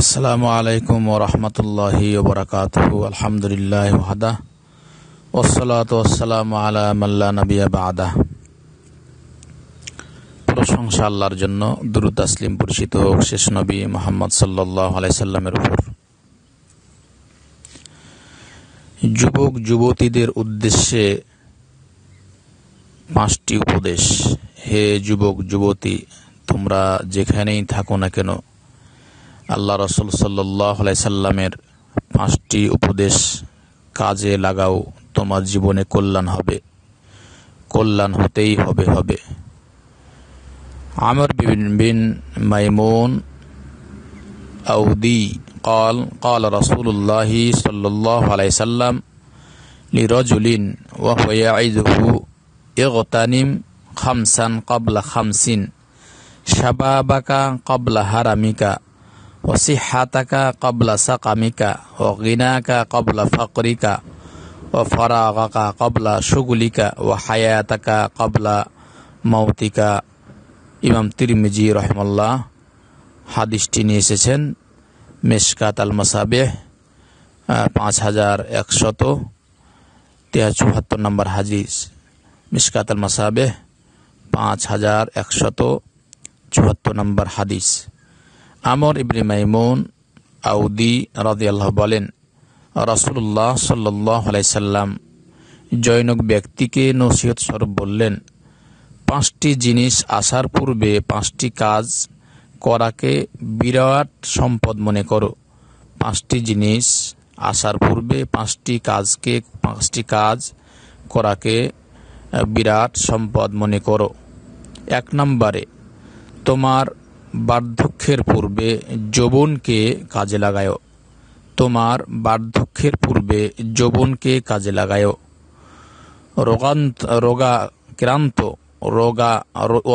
আসসালামু আলাইকুম ওরহমতুল্লাহি ওবরাকাতহু আলহামদুলিল্লাহ ওয়াহাদা ওসলাত ওসালাম আলা মাল্লা নবিয়া আদা প্রশংসা আল্লাহর জন্য দুরু তাসলিম পরিচিত হোক শেষ নবী মোহাম্মদ সাল্লাহ আলাইসাল্লামের উপর যুবক যুবতীদের উদ্দেশ্যে পাঁচটি উপদেশ হে যুবক যুবতী তোমরা যেখানেই থাকো না কেন আল্লাহ রসুল সাল্লাহ সাল্লামের পাঁচটি উপদেশ কাজে লাগাও তোমার জীবনে কল্যাণ হবে কল্যাণ হতেই হবে হবে عمر بن بن ميمون أودي قال قال رسول الله صلى الله عليه وسلم لرجل وهو يعده اغتنم خمسا قبل خمسين شبابك قبل هرمك وصحتك قبل سقمك وغناك قبل فقرك وفراغك قبل شغلك وحياتك قبل মৌতিকা ইমাম তিরমিজি রহমাল্লাহ হাদিসটি নিয়ে এসেছেন মেশকাত আল মাসাবেহ পাঁচ হাজার একশত চুহাত্তর নম্বর হাদিস মিসকাত আল মাসাবেহ পাঁচ হাজার একশত চুহাত্তর নম্বর হাদিস আমর ইবনে মাইমুন আউদি আল্লাহ বলেন রাসুল্লাহ সাল্লাহ আলাইসাল্লাম জৈনক ব্যক্তিকে নসিহত স্বরূপ বললেন পাঁচটি জিনিস আসার পূর্বে পাঁচটি কাজ করাকে বিরাট সম্পদ মনে করো পাঁচটি জিনিস আসার পূর্বে পাঁচটি কাজকে পাঁচটি কাজ করাকে বিরাট সম্পদ মনে করো এক নম্বরে তোমার বার্ধক্যের পূর্বে যৌবনকে কাজে লাগায়ো তোমার বার্ধক্যের পূর্বে যৌবনকে কাজে লাগায়ো রোগান্ত রোগাক্রান্ত রোগা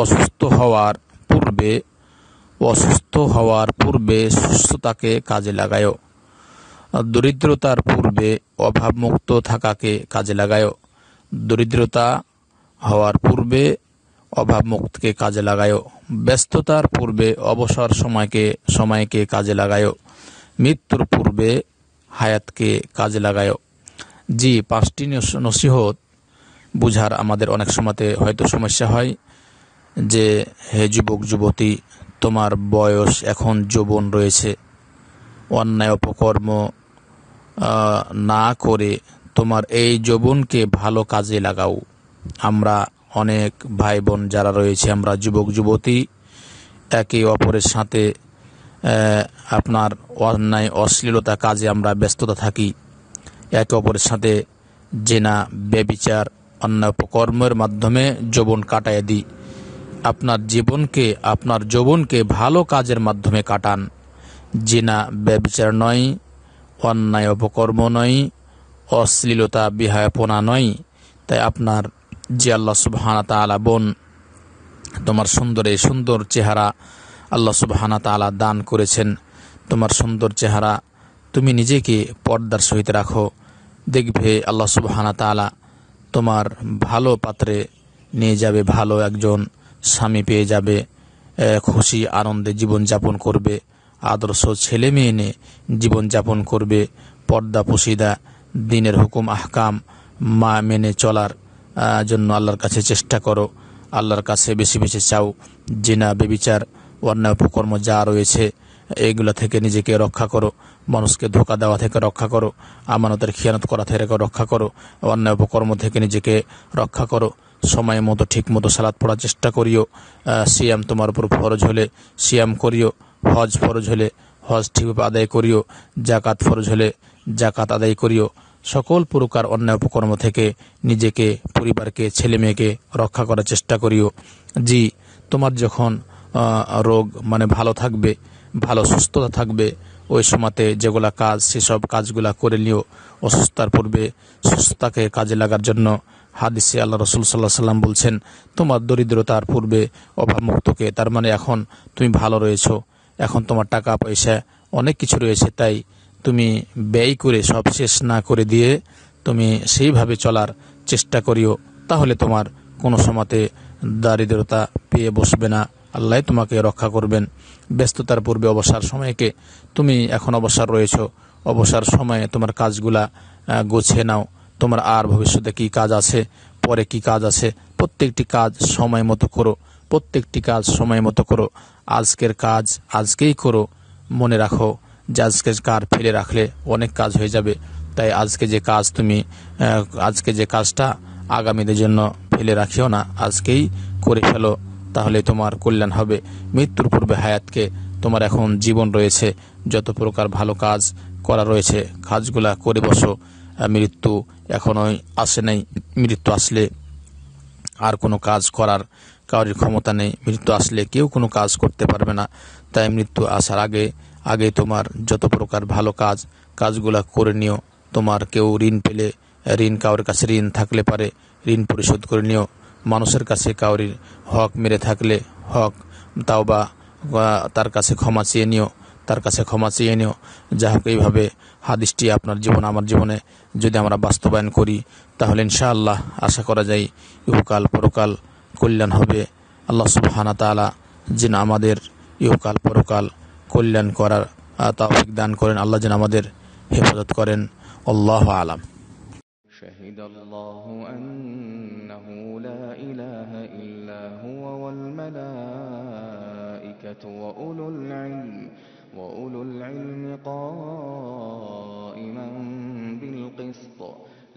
অসুস্থ হওয়ার পূর্বে অসুস্থ হওয়ার পূর্বে সুস্থতাকে কাজে লাগায়ো দরিদ্রতার পূর্বে অভাবমুক্ত থাকাকে কাজে লাগায়ো দরিদ্রতা হওয়ার পূর্বে অভাব মুক্তকে কাজে লাগায়ও ব্যস্ততার পূর্বে অবসর সময়কে সময়কে কাজে লাগায়ও মৃত্যুর পূর্বে হায়াতকে কাজে লাগায়ও জি পাঁচটি নসিহত বুঝার আমাদের অনেক সময়তে হয়তো সমস্যা হয় যে হে যুবক যুবতী তোমার বয়স এখন যৌবন রয়েছে অন্যায় অপকর্ম না করে তোমার এই যৌবনকে ভালো কাজে লাগাও আমরা অনেক ভাই বোন যারা রয়েছে আমরা যুবক যুবতী একে অপরের সাথে আপনার অন্যায় অশ্লীলতা কাজে আমরা ব্যস্ততা থাকি একে অপরের সাথে জেনা ব্যবিচার অন্যায় উপকর্মের মাধ্যমে যৌবন কাটায় দিই আপনার জীবনকে আপনার যৌবনকে ভালো কাজের মাধ্যমে কাটান জেনা ব্যবিচার নয় অন্যায় অপকর্ম নয় অশ্লীলতা বিহায়পনা নয় তাই আপনার যে আল্লাহ সুবাহানা তালা বোন তোমার সুন্দর এই সুন্দর চেহারা আল্লাহ সুবাহানা তালা দান করেছেন তোমার সুন্দর চেহারা তুমি নিজেকে পর্দার সহিত রাখো দেখবে আল্লাহ সুবাহানা তালা তোমার ভালো পাত্রে নিয়ে যাবে ভালো একজন স্বামী পেয়ে যাবে খুশি আনন্দে জীবনযাপন করবে আদর্শ ছেলে মেয়ে নিয়ে জীবনযাপন করবে পর্দা পুশিদা দিনের হুকুম আহকাম মা মেনে চলার জন্য আল্লাহর কাছে চেষ্টা করো আল্লাহর কাছে বেশি বেশি চাও জিনা বেবিচার অন্যায় উপকর্ম যা রয়েছে এগুলো থেকে নিজেকে রক্ষা করো মানুষকে ধোকা দেওয়া থেকে রক্ষা করো আমানতের খিয়ানত করা থেকে রক্ষা করো অন্যায় উপকর্ম থেকে নিজেকে রক্ষা করো সময় মতো ঠিক মতো সালাদ পড়ার চেষ্টা করিও সিয়াম তোমার উপর ফরজ হলে সিয়াম করিও হজ ফরজ হলে হজ ঠিকভাবে আদায় করিও জাকাত ফরজ হলে জাকাত আদায় করিও সকল প্রকার অন্যায় উপকর্ম থেকে নিজেকে পরিবারকে ছেলে মেয়েকে রক্ষা করার চেষ্টা করিও জি তোমার যখন রোগ মানে ভালো থাকবে ভালো সুস্থতা থাকবে ওই সময়তে যেগুলা কাজ সেসব কাজগুলা করে নিও অসুস্থতার পূর্বে সুস্থতাকে কাজে লাগার জন্য হাদিসে আল্লাহ রসুল সাল্লাহ সাল্লাম বলছেন তোমার দরিদ্রতার পূর্বে অভাবমুক্তকে তার মানে এখন তুমি ভালো রয়েছো এখন তোমার টাকা পয়সা অনেক কিছু রয়েছে তাই তুমি ব্যয় করে সব শেষ না করে দিয়ে তুমি সেইভাবে চলার চেষ্টা করিও তাহলে তোমার কোনো সময়তে দারিদ্রতা পেয়ে বসবে না আল্লাহ তোমাকে রক্ষা করবেন ব্যস্ততার পূর্বে অবসর সময়কে তুমি এখন অবসর রয়েছ অবসর সময়ে তোমার কাজগুলা গোছে নাও তোমার আর ভবিষ্যতে কি কাজ আছে পরে কি কাজ আছে প্রত্যেকটি কাজ সময় মতো করো প্রত্যেকটি কাজ সময় মতো করো আজকের কাজ আজকেই করো মনে রাখো যে আজকে কার ফেলে রাখলে অনেক কাজ হয়ে যাবে তাই আজকে যে কাজ তুমি আজকে যে কাজটা আগামীদের জন্য ফেলে রাখিও না আজকেই করে ফেলো তাহলে তোমার কল্যাণ হবে মৃত্যুর পূর্বে হায়াতকে তোমার এখন জীবন রয়েছে যত প্রকার ভালো কাজ করা রয়েছে কাজগুলা করে বসো মৃত্যু এখনোই আসে নাই মৃত্যু আসলে আর কোনো কাজ করার কারোর ক্ষমতা নেই মৃত্যু আসলে কেউ কোনো কাজ করতে পারবে না তাই মৃত্যু আসার আগে আগে তোমার যত প্রকার ভালো কাজ কাজগুলা করে নিও তোমার কেউ ঋণ পেলে ঋণ কারোর কাছে ঋণ থাকলে পারে ঋণ পরিশোধ করে নিও মানুষের কাছে কাউরির হক মেরে থাকলে হক তাও বা তার কাছে ক্ষমা চেয়ে নিও তার কাছে ক্ষমা চেয়ে নিও যা হোক এইভাবে হাদিসটি আপনার জীবন আমার জীবনে যদি আমরা বাস্তবায়ন করি তাহলে ইনশাআল্লাহ আশা করা যায় ইহকাল পরকাল কল্যাণ হবে আল্লাহ সুবাহানা তালা যেন আমাদের ইহকাল পরকাল কল্যাণ করার তাফিক দান করেন আল্লাহ যেন আমাদের হেফাজত করেন আল্লাহ আলাম شهد الله أنه لا إله إلا هو والملائكة وأولو العلم وأولو العلم قائما بالقسط